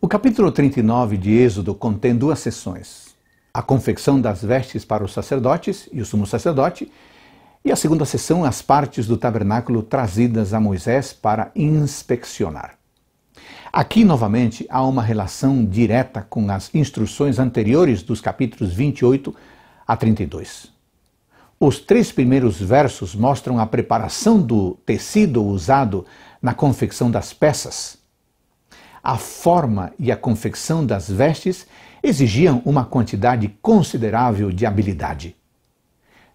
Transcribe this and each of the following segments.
O capítulo 39 de Êxodo contém duas sessões: a confecção das vestes para os sacerdotes e o sumo sacerdote, e a segunda sessão, as partes do tabernáculo trazidas a Moisés para inspecionar. Aqui, novamente, há uma relação direta com as instruções anteriores dos capítulos 28 a 32. Os três primeiros versos mostram a preparação do tecido usado na confecção das peças a forma e a confecção das vestes exigiam uma quantidade considerável de habilidade.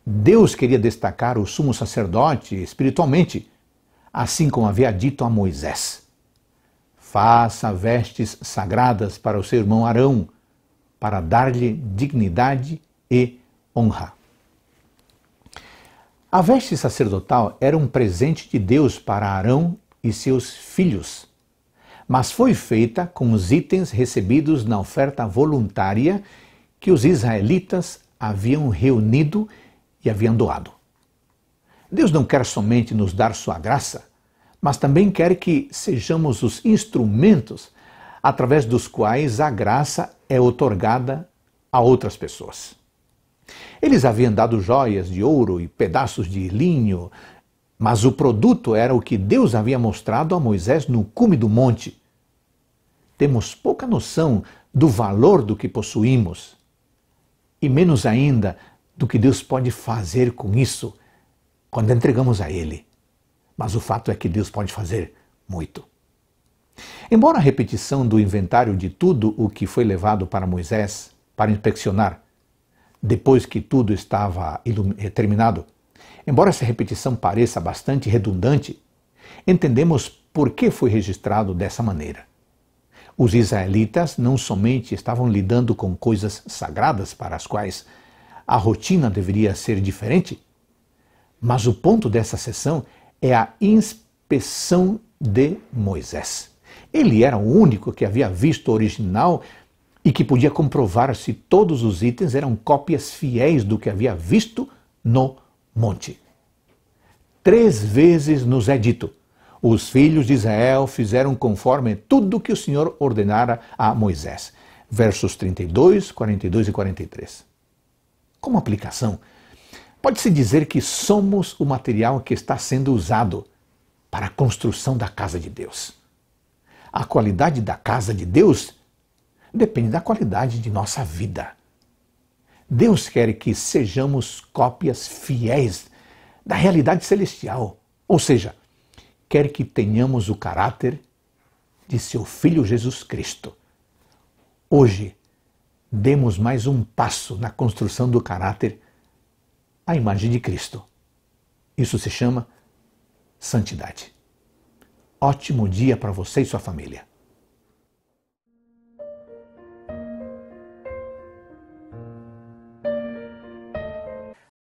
Deus queria destacar o sumo sacerdote espiritualmente, assim como havia dito a Moisés: Faça vestes sagradas para o seu irmão Arão, para dar-lhe dignidade e honra. A veste sacerdotal era um presente de Deus para Arão e seus filhos mas foi feita com os itens recebidos na oferta voluntária que os israelitas haviam reunido e haviam doado. Deus não quer somente nos dar sua graça, mas também quer que sejamos os instrumentos através dos quais a graça é otorgada a outras pessoas. Eles haviam dado joias de ouro e pedaços de linho, mas o produto era o que Deus havia mostrado a Moisés no cume do monte. Temos pouca noção do valor do que possuímos e menos ainda do que Deus pode fazer com isso quando entregamos a Ele. Mas o fato é que Deus pode fazer muito. Embora a repetição do inventário de tudo o que foi levado para Moisés para inspecionar, depois que tudo estava terminado, Embora essa repetição pareça bastante redundante, entendemos por que foi registrado dessa maneira. Os israelitas não somente estavam lidando com coisas sagradas para as quais a rotina deveria ser diferente, mas o ponto dessa sessão é a inspeção de Moisés. Ele era o único que havia visto o original e que podia comprovar se todos os itens eram cópias fiéis do que havia visto no monte. Três vezes nos é dito: Os filhos de Israel fizeram conforme tudo que o Senhor ordenara a Moisés. Versos 32, 42 e 43. Como aplicação, pode-se dizer que somos o material que está sendo usado para a construção da casa de Deus. A qualidade da casa de Deus depende da qualidade de nossa vida. Deus quer que sejamos cópias fiéis da realidade celestial. Ou seja, quer que tenhamos o caráter de seu Filho Jesus Cristo. Hoje, demos mais um passo na construção do caráter à imagem de Cristo. Isso se chama santidade. Ótimo dia para você e sua família.